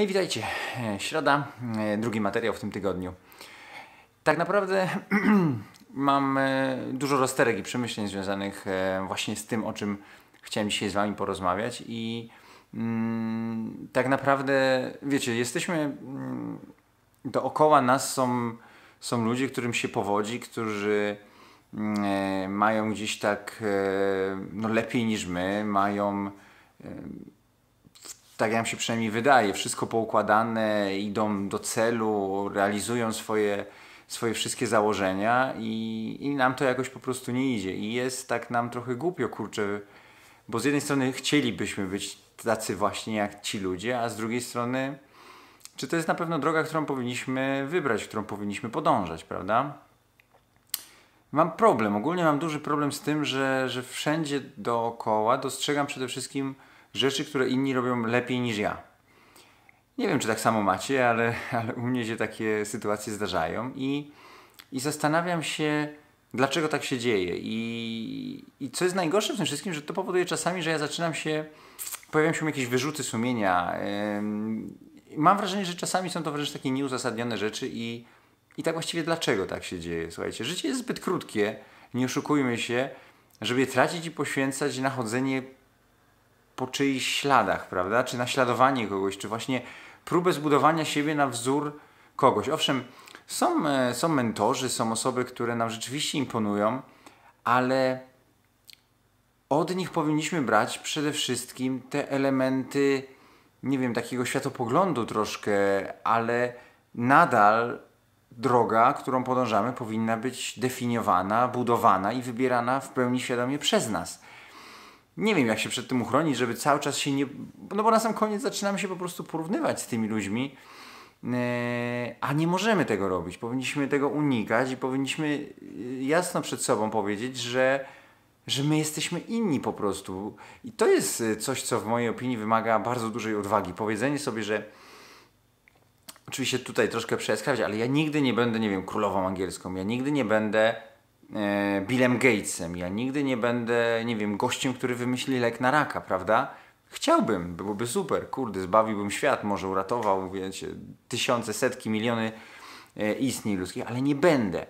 Hej, witajcie. E, środa, e, drugi materiał w tym tygodniu. Tak naprawdę mam e, dużo rozterek i przemyśleń związanych właśnie z tym, o czym chciałem dzisiaj z Wami porozmawiać i mm, tak naprawdę, wiecie, jesteśmy mm, dookoła nas są, są ludzie, którym się powodzi, którzy mm, mają gdzieś tak no, lepiej niż my, mają tak nam się przynajmniej wydaje, wszystko poukładane, idą do celu, realizują swoje, swoje wszystkie założenia i, i nam to jakoś po prostu nie idzie. I jest tak nam trochę głupio, kurczę, bo z jednej strony chcielibyśmy być tacy właśnie jak ci ludzie, a z drugiej strony, czy to jest na pewno droga, którą powinniśmy wybrać, którą powinniśmy podążać, prawda? Mam problem, ogólnie mam duży problem z tym, że, że wszędzie dookoła dostrzegam przede wszystkim rzeczy, które inni robią lepiej niż ja. Nie wiem, czy tak samo macie, ale, ale u mnie się takie sytuacje zdarzają i, i zastanawiam się, dlaczego tak się dzieje. I, I co jest najgorsze w tym wszystkim, że to powoduje czasami, że ja zaczynam się, pojawiają się jakieś wyrzuty sumienia. mam wrażenie, że czasami są to wręcz takie nieuzasadnione rzeczy i, i tak właściwie dlaczego tak się dzieje. Słuchajcie, życie jest zbyt krótkie, nie oszukujmy się, żeby je tracić i poświęcać na chodzenie po czyichś śladach, prawda? Czy naśladowanie kogoś, czy właśnie próbę zbudowania siebie na wzór kogoś. Owszem, są, e, są mentorzy, są osoby, które nam rzeczywiście imponują, ale od nich powinniśmy brać przede wszystkim te elementy, nie wiem, takiego światopoglądu troszkę, ale nadal droga, którą podążamy, powinna być definiowana, budowana i wybierana w pełni świadomie przez nas nie wiem, jak się przed tym uchronić, żeby cały czas się nie. No bo na sam koniec zaczynamy się po prostu porównywać z tymi ludźmi, e, a nie możemy tego robić. Powinniśmy tego unikać i powinniśmy e, jasno przed sobą powiedzieć, że, że my jesteśmy inni po prostu. I to jest e, coś, co w mojej opinii wymaga bardzo dużej odwagi. Powiedzenie sobie, że. Oczywiście tutaj troszkę przeskrawiać, ale ja nigdy nie będę, nie wiem, królową angielską. Ja nigdy nie będę E, Billem Gatesem. Ja nigdy nie będę, nie wiem, gościem, który wymyśli lek na raka, prawda? Chciałbym, byłoby super, kurde, zbawiłbym świat, może uratował, wiecie, tysiące, setki, miliony e, istnień ludzkich, ale nie będę.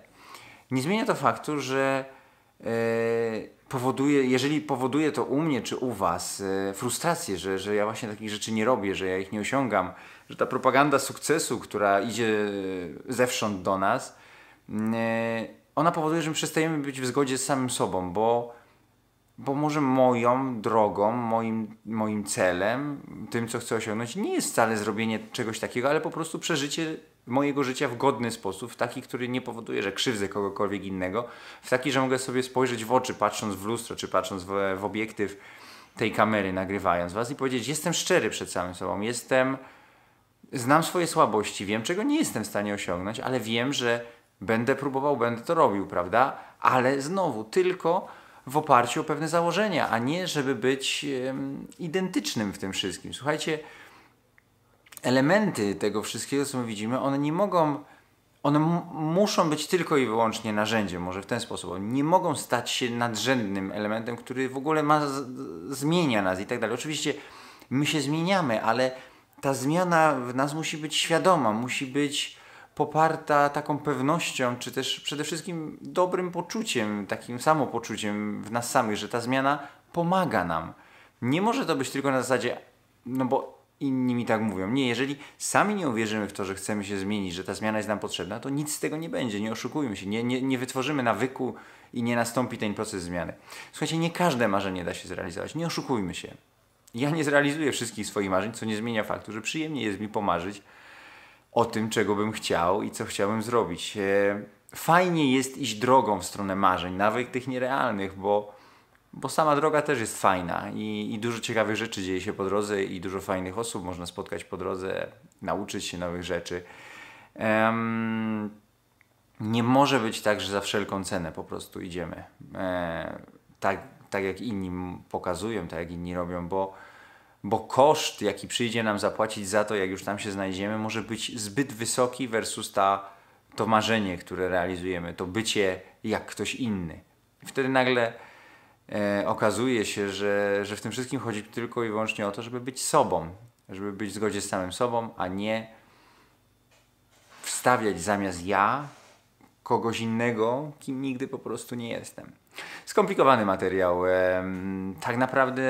Nie zmienia to faktu, że e, powoduje, jeżeli powoduje to u mnie czy u Was frustrację, że, że ja właśnie takich rzeczy nie robię, że ja ich nie osiągam, że ta propaganda sukcesu, która idzie zewsząd do nas, mm, ona powoduje, że my przestajemy być w zgodzie z samym sobą, bo, bo może moją drogą, moim, moim celem, tym, co chcę osiągnąć, nie jest wcale zrobienie czegoś takiego, ale po prostu przeżycie mojego życia w godny sposób, w taki, który nie powoduje, że krzywdzę kogokolwiek innego, w taki, że mogę sobie spojrzeć w oczy, patrząc w lustro, czy patrząc w, w obiektyw tej kamery, nagrywając was i powiedzieć, jestem szczery przed samym sobą, jestem, znam swoje słabości, wiem, czego nie jestem w stanie osiągnąć, ale wiem, że Będę próbował, będę to robił, prawda? Ale znowu tylko w oparciu o pewne założenia, a nie żeby być identycznym w tym wszystkim. Słuchajcie, elementy tego wszystkiego, co my widzimy, one nie mogą, one muszą być tylko i wyłącznie narzędziem, może w ten sposób. One nie mogą stać się nadrzędnym elementem, który w ogóle ma, zmienia nas i tak dalej. Oczywiście my się zmieniamy, ale ta zmiana w nas musi być świadoma, musi być poparta taką pewnością, czy też przede wszystkim dobrym poczuciem, takim samopoczuciem w nas samych, że ta zmiana pomaga nam. Nie może to być tylko na zasadzie, no bo inni mi tak mówią. Nie, jeżeli sami nie uwierzymy w to, że chcemy się zmienić, że ta zmiana jest nam potrzebna, to nic z tego nie będzie, nie oszukujmy się, nie, nie, nie wytworzymy nawyku i nie nastąpi ten proces zmiany. Słuchajcie, nie każde marzenie da się zrealizować, nie oszukujmy się. Ja nie zrealizuję wszystkich swoich marzeń, co nie zmienia faktu, że przyjemnie jest mi pomarzyć, o tym, czego bym chciał i co chciałbym zrobić. E, fajnie jest iść drogą w stronę marzeń, nawet tych nierealnych, bo, bo sama droga też jest fajna i, i dużo ciekawych rzeczy dzieje się po drodze i dużo fajnych osób można spotkać po drodze, nauczyć się nowych rzeczy. Um, nie może być tak, że za wszelką cenę po prostu idziemy. E, tak, tak jak inni pokazują, tak jak inni robią, bo bo koszt, jaki przyjdzie nam zapłacić za to, jak już tam się znajdziemy, może być zbyt wysoki versus ta, to marzenie, które realizujemy, to bycie jak ktoś inny. I wtedy nagle e, okazuje się, że, że w tym wszystkim chodzi tylko i wyłącznie o to, żeby być sobą, żeby być w zgodzie z samym sobą, a nie wstawiać zamiast ja kogoś innego, kim nigdy po prostu nie jestem. Skomplikowany materiał. E, tak naprawdę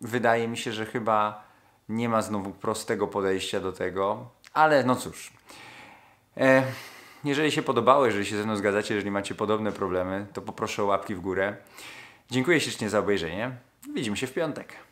wydaje mi się, że chyba nie ma znowu prostego podejścia do tego, ale no cóż. E, jeżeli się podobało, jeżeli się ze mną zgadzacie, jeżeli macie podobne problemy, to poproszę o łapki w górę. Dziękuję ślicznie za obejrzenie. Widzimy się w piątek.